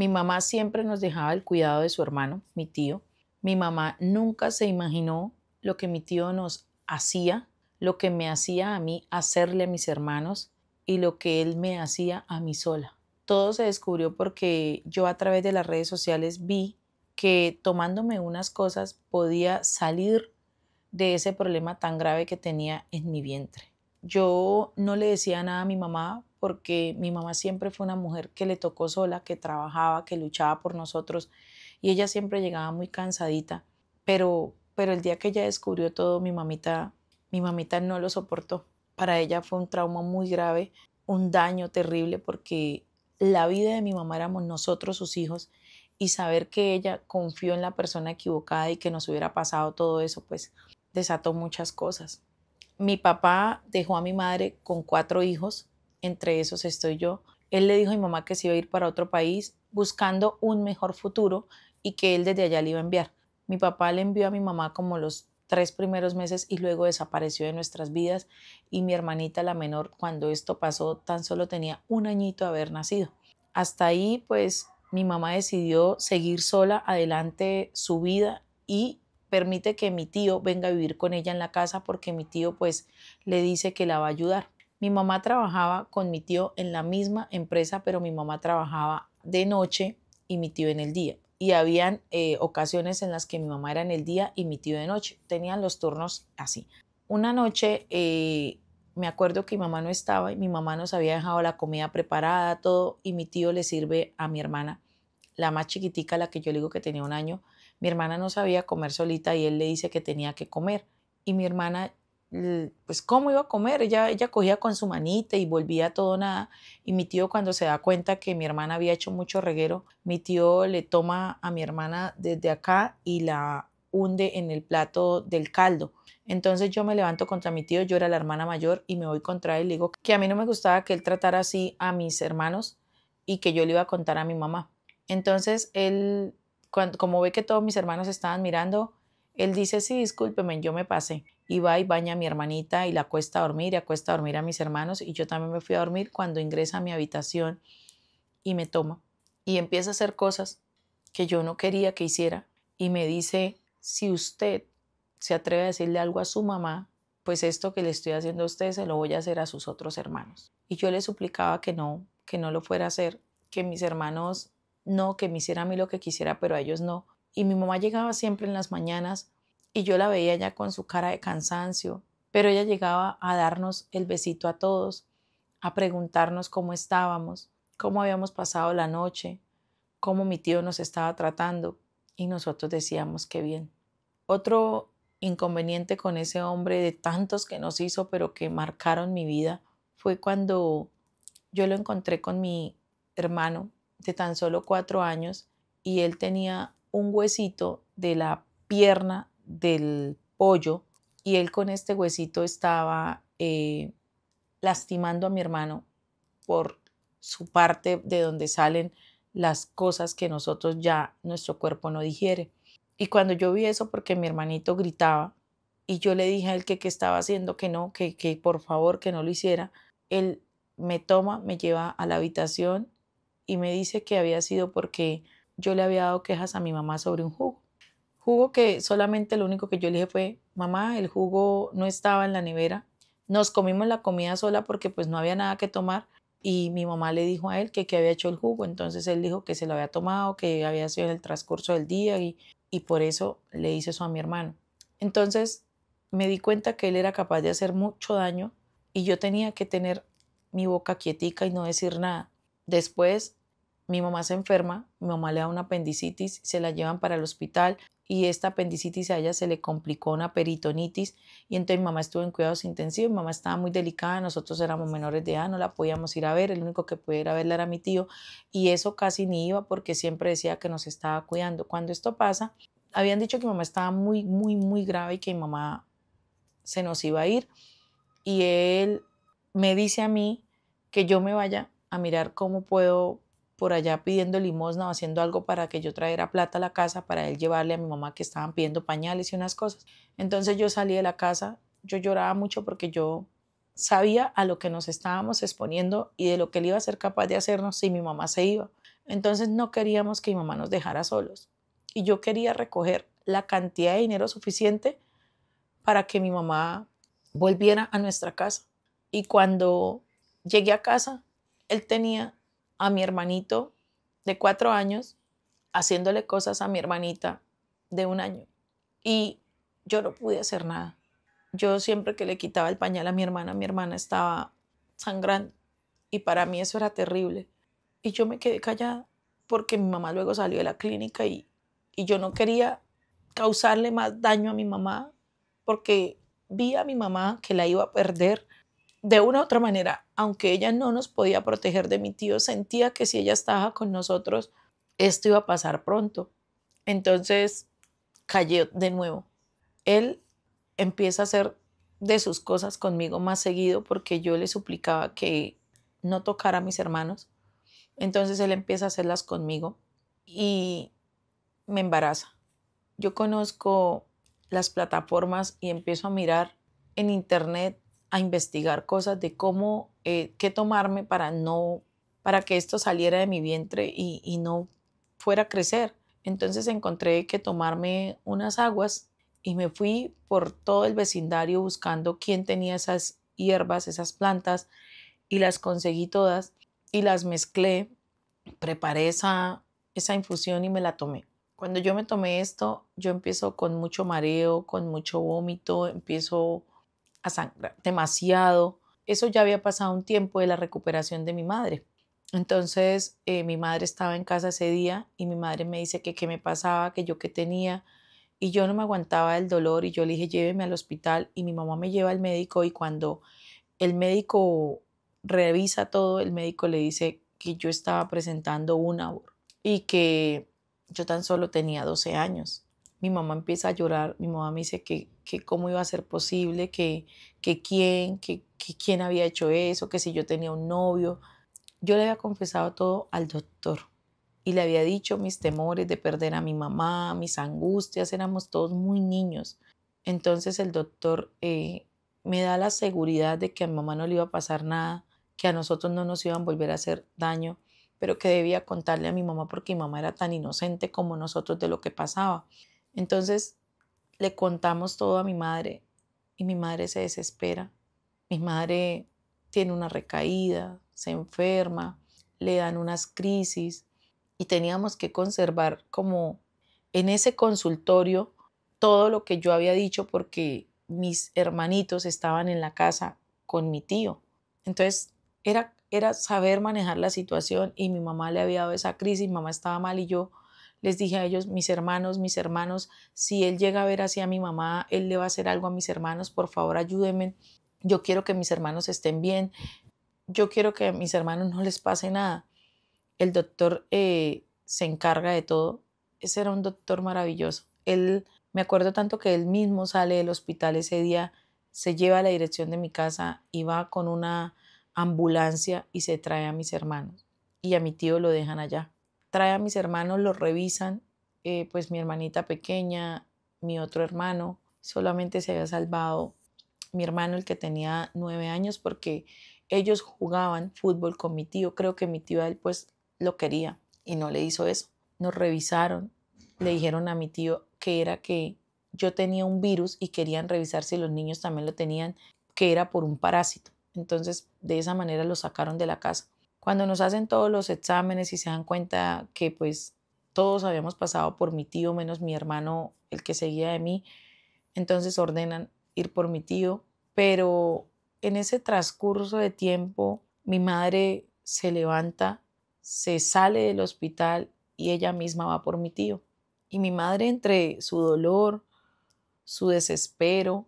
Mi mamá siempre nos dejaba el cuidado de su hermano, mi tío. Mi mamá nunca se imaginó lo que mi tío nos hacía, lo que me hacía a mí hacerle a mis hermanos y lo que él me hacía a mí sola. Todo se descubrió porque yo a través de las redes sociales vi que tomándome unas cosas podía salir de ese problema tan grave que tenía en mi vientre. Yo no le decía nada a mi mamá porque mi mamá siempre fue una mujer que le tocó sola, que trabajaba, que luchaba por nosotros y ella siempre llegaba muy cansadita, pero pero el día que ella descubrió todo, mi mamita mi mamita no lo soportó. Para ella fue un trauma muy grave, un daño terrible porque la vida de mi mamá éramos nosotros sus hijos y saber que ella confió en la persona equivocada y que nos hubiera pasado todo eso, pues desató muchas cosas. Mi papá dejó a mi madre con cuatro hijos entre esos estoy yo. Él le dijo a mi mamá que se iba a ir para otro país buscando un mejor futuro y que él desde allá le iba a enviar. Mi papá le envió a mi mamá como los tres primeros meses y luego desapareció de nuestras vidas y mi hermanita la menor cuando esto pasó tan solo tenía un añito de haber nacido. Hasta ahí pues mi mamá decidió seguir sola adelante su vida y permite que mi tío venga a vivir con ella en la casa porque mi tío pues le dice que la va a ayudar. Mi mamá trabajaba con mi tío en la misma empresa, pero mi mamá trabajaba de noche y mi tío en el día. Y habían eh, ocasiones en las que mi mamá era en el día y mi tío de noche. Tenían los turnos así. Una noche eh, me acuerdo que mi mamá no estaba y mi mamá nos había dejado la comida preparada, todo, y mi tío le sirve a mi hermana, la más chiquitica, la que yo le digo que tenía un año. Mi hermana no sabía comer solita y él le dice que tenía que comer. Y mi hermana pues cómo iba a comer. Ella, ella cogía con su manita y volvía todo nada. Y mi tío cuando se da cuenta que mi hermana había hecho mucho reguero, mi tío le toma a mi hermana desde acá y la hunde en el plato del caldo. Entonces yo me levanto contra mi tío, yo era la hermana mayor y me voy contra él y le digo que a mí no me gustaba que él tratara así a mis hermanos y que yo le iba a contar a mi mamá. Entonces él, como ve que todos mis hermanos estaban mirando, él dice, sí, discúlpeme, yo me pasé. Y va y baña a mi hermanita y la cuesta a dormir y acuesta a dormir a mis hermanos. Y yo también me fui a dormir cuando ingresa a mi habitación y me toma. Y empieza a hacer cosas que yo no quería que hiciera. Y me dice, si usted se atreve a decirle algo a su mamá, pues esto que le estoy haciendo a usted se lo voy a hacer a sus otros hermanos. Y yo le suplicaba que no, que no lo fuera a hacer, que mis hermanos no, que me hiciera a mí lo que quisiera, pero a ellos no, y mi mamá llegaba siempre en las mañanas y yo la veía ya con su cara de cansancio, pero ella llegaba a darnos el besito a todos, a preguntarnos cómo estábamos, cómo habíamos pasado la noche, cómo mi tío nos estaba tratando y nosotros decíamos que bien. Otro inconveniente con ese hombre de tantos que nos hizo pero que marcaron mi vida fue cuando yo lo encontré con mi hermano de tan solo cuatro años y él tenía un huesito de la pierna del pollo y él con este huesito estaba eh, lastimando a mi hermano por su parte de donde salen las cosas que nosotros ya nuestro cuerpo no digiere. Y cuando yo vi eso, porque mi hermanito gritaba y yo le dije a él que qué estaba haciendo, que no, que, que por favor que no lo hiciera, él me toma, me lleva a la habitación y me dice que había sido porque yo le había dado quejas a mi mamá sobre un jugo. Jugo que solamente lo único que yo le dije fue, mamá, el jugo no estaba en la nevera. Nos comimos la comida sola porque pues no había nada que tomar y mi mamá le dijo a él que, que había hecho el jugo. Entonces él dijo que se lo había tomado, que había sido en el transcurso del día y, y por eso le hice eso a mi hermano. Entonces me di cuenta que él era capaz de hacer mucho daño y yo tenía que tener mi boca quietica y no decir nada. Después mi mamá se enferma, mi mamá le da una apendicitis, se la llevan para el hospital y esta apendicitis a ella se le complicó una peritonitis y entonces mi mamá estuvo en cuidados intensivos, mi mamá estaba muy delicada, nosotros éramos menores de edad, no la podíamos ir a ver, el único que podía ir a verla era mi tío y eso casi ni iba porque siempre decía que nos estaba cuidando. Cuando esto pasa, habían dicho que mi mamá estaba muy, muy, muy grave y que mi mamá se nos iba a ir y él me dice a mí que yo me vaya a mirar cómo puedo por allá pidiendo limosna o haciendo algo para que yo trajera plata a la casa para él llevarle a mi mamá que estaban pidiendo pañales y unas cosas. Entonces yo salí de la casa, yo lloraba mucho porque yo sabía a lo que nos estábamos exponiendo y de lo que él iba a ser capaz de hacernos si mi mamá se iba. Entonces no queríamos que mi mamá nos dejara solos. Y yo quería recoger la cantidad de dinero suficiente para que mi mamá volviera a nuestra casa. Y cuando llegué a casa, él tenía a mi hermanito de cuatro años haciéndole cosas a mi hermanita de un año. Y yo no pude hacer nada. Yo siempre que le quitaba el pañal a mi hermana, mi hermana estaba sangrando. Y para mí eso era terrible. Y yo me quedé callada porque mi mamá luego salió de la clínica y, y yo no quería causarle más daño a mi mamá porque vi a mi mamá que la iba a perder de una u otra manera, aunque ella no nos podía proteger de mi tío, sentía que si ella estaba con nosotros, esto iba a pasar pronto. Entonces, cayó de nuevo. Él empieza a hacer de sus cosas conmigo más seguido porque yo le suplicaba que no tocara a mis hermanos. Entonces él empieza a hacerlas conmigo y me embaraza. Yo conozco las plataformas y empiezo a mirar en internet a investigar cosas de cómo, eh, qué tomarme para no, para que esto saliera de mi vientre y, no fuera a crecer. Entonces encontré que tomarme unas aguas y me fui por todo el vecindario buscando quién tenía esas hierbas, esas plantas y las conseguí todas y las mezclé, preparé esa, esa infusión y me la tomé. Cuando yo me tomé esto, yo empiezo con mucho mareo, con mucho vómito, empiezo a sangrar demasiado. Eso ya había pasado un tiempo de la recuperación de mi madre. Entonces eh, mi madre estaba en casa ese día y mi madre me dice que qué me pasaba, que yo qué tenía y yo no me aguantaba el dolor y yo le dije lléveme al hospital y mi mamá me lleva al médico y cuando el médico revisa todo, el médico le dice que yo estaba presentando un aborto y que yo tan solo tenía 12 años mi mamá empieza a llorar, mi mamá me dice que, que cómo iba a ser posible, que, que quién, que, quién había hecho eso, que si yo tenía un novio. Yo le había confesado todo al doctor y le había dicho mis temores de perder a mi mamá, mis angustias, éramos todos muy niños. Entonces el doctor eh, me da la seguridad de que a mi mamá no le iba a pasar nada, que a nosotros no nos iban a volver a hacer daño, pero que debía contarle a mi mamá porque mi mamá era tan inocente como nosotros de lo que pasaba. Entonces le contamos todo a mi madre y mi madre se desespera. Mi madre tiene una recaída, se enferma, le dan unas crisis y teníamos que conservar como en ese consultorio todo lo que yo había dicho porque mis hermanitos estaban en la casa con mi tío. Entonces era, era saber manejar la situación y mi mamá le había dado esa crisis, mi mamá estaba mal y yo les dije a ellos, mis hermanos, mis hermanos, si él llega a ver así a mi mamá, él le va a hacer algo a mis hermanos, por favor ayúdenme. Yo quiero que mis hermanos estén bien. Yo quiero que a mis hermanos no les pase nada. El doctor eh, se encarga de todo. Ese era un doctor maravilloso. Él, me acuerdo tanto que él mismo sale del hospital ese día, se lleva a la dirección de mi casa y va con una ambulancia y se trae a mis hermanos. Y a mi tío lo dejan allá trae a mis hermanos, los revisan, eh, pues mi hermanita pequeña, mi otro hermano, solamente se había salvado mi hermano, el que tenía nueve años, porque ellos jugaban fútbol con mi tío. Creo que mi tío a él pues lo quería y no le hizo eso. Nos revisaron, le dijeron a mi tío que era que yo tenía un virus y querían revisar si los niños también lo tenían, que era por un parásito. Entonces, de esa manera lo sacaron de la casa. Cuando nos hacen todos los exámenes y se dan cuenta que pues todos habíamos pasado por mi tío menos mi hermano, el que seguía de mí, entonces ordenan ir por mi tío, pero en ese transcurso de tiempo mi madre se levanta, se sale del hospital y ella misma va por mi tío. Y mi madre entre su dolor, su desespero,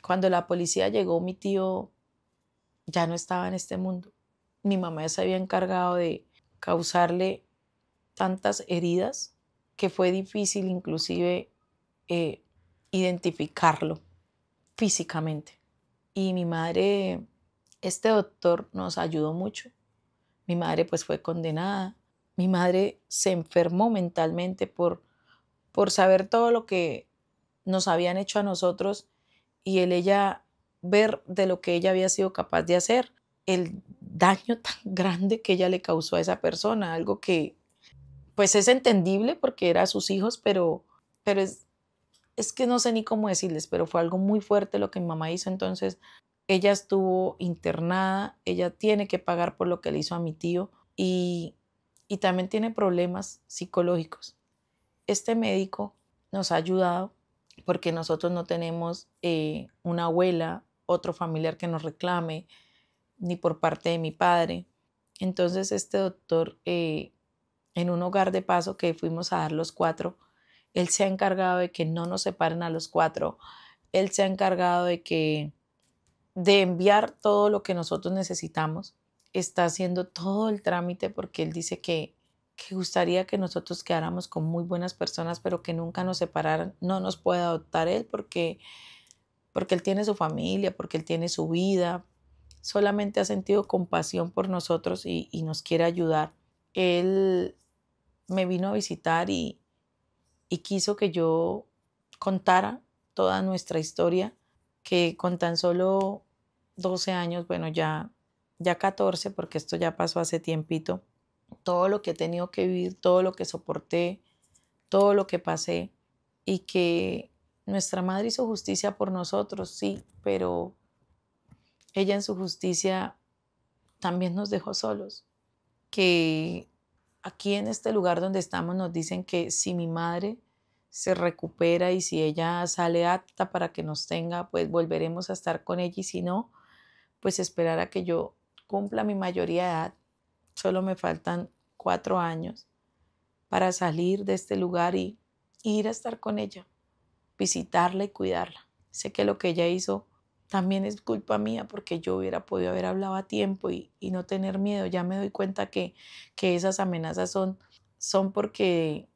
cuando la policía llegó mi tío ya no estaba en este mundo mi mamá se había encargado de causarle tantas heridas que fue difícil inclusive eh, identificarlo físicamente. Y mi madre, este doctor nos ayudó mucho. Mi madre pues fue condenada. Mi madre se enfermó mentalmente por, por saber todo lo que nos habían hecho a nosotros y el ella ver de lo que ella había sido capaz de hacer, el daño tan grande que ella le causó a esa persona, algo que pues es entendible porque era a sus hijos, pero, pero es, es que no sé ni cómo decirles, pero fue algo muy fuerte lo que mi mamá hizo, entonces ella estuvo internada, ella tiene que pagar por lo que le hizo a mi tío y, y también tiene problemas psicológicos. Este médico nos ha ayudado porque nosotros no tenemos eh, una abuela, otro familiar que nos reclame, ni por parte de mi padre. Entonces este doctor, eh, en un hogar de paso que fuimos a dar los cuatro, él se ha encargado de que no nos separen a los cuatro. Él se ha encargado de que de enviar todo lo que nosotros necesitamos. Está haciendo todo el trámite porque él dice que, que gustaría que nosotros quedáramos con muy buenas personas, pero que nunca nos separaran. No nos puede adoptar él porque, porque él tiene su familia, porque él tiene su vida, solamente ha sentido compasión por nosotros y, nos quiere ayudar. Él me vino a visitar y, quiso que yo contara toda nuestra historia, que con tan solo 12 años, bueno, ya, ya 14, porque esto ya pasó hace tiempito, todo lo que he tenido que vivir, todo lo que soporté, todo lo que pasé, y que nuestra madre hizo justicia por nosotros, sí, pero ella en su justicia también nos dejó solos, que aquí en este lugar donde estamos nos dicen que si mi madre se recupera y si ella sale apta para que nos tenga, pues volveremos a estar con ella y si no, pues esperar a que yo cumpla mi mayoría de edad. Solo me faltan cuatro años para salir de este lugar y, y ir a estar con ella, visitarla y cuidarla. Sé que lo que ella hizo también es culpa mía porque yo hubiera podido haber hablado a tiempo y, no tener miedo. Ya me doy cuenta que, que esas amenazas son, son porque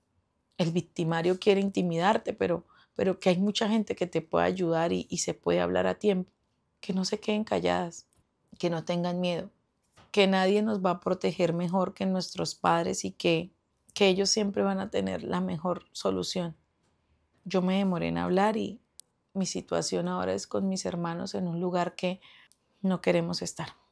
el victimario quiere intimidarte, pero, pero que hay mucha gente que te puede ayudar y, y, se puede hablar a tiempo. Que no se queden calladas, que no tengan miedo, que nadie nos va a proteger mejor que nuestros padres y que, que ellos siempre van a tener la mejor solución. Yo me demoré en hablar y, mi situación ahora es con mis hermanos en un lugar que no queremos estar.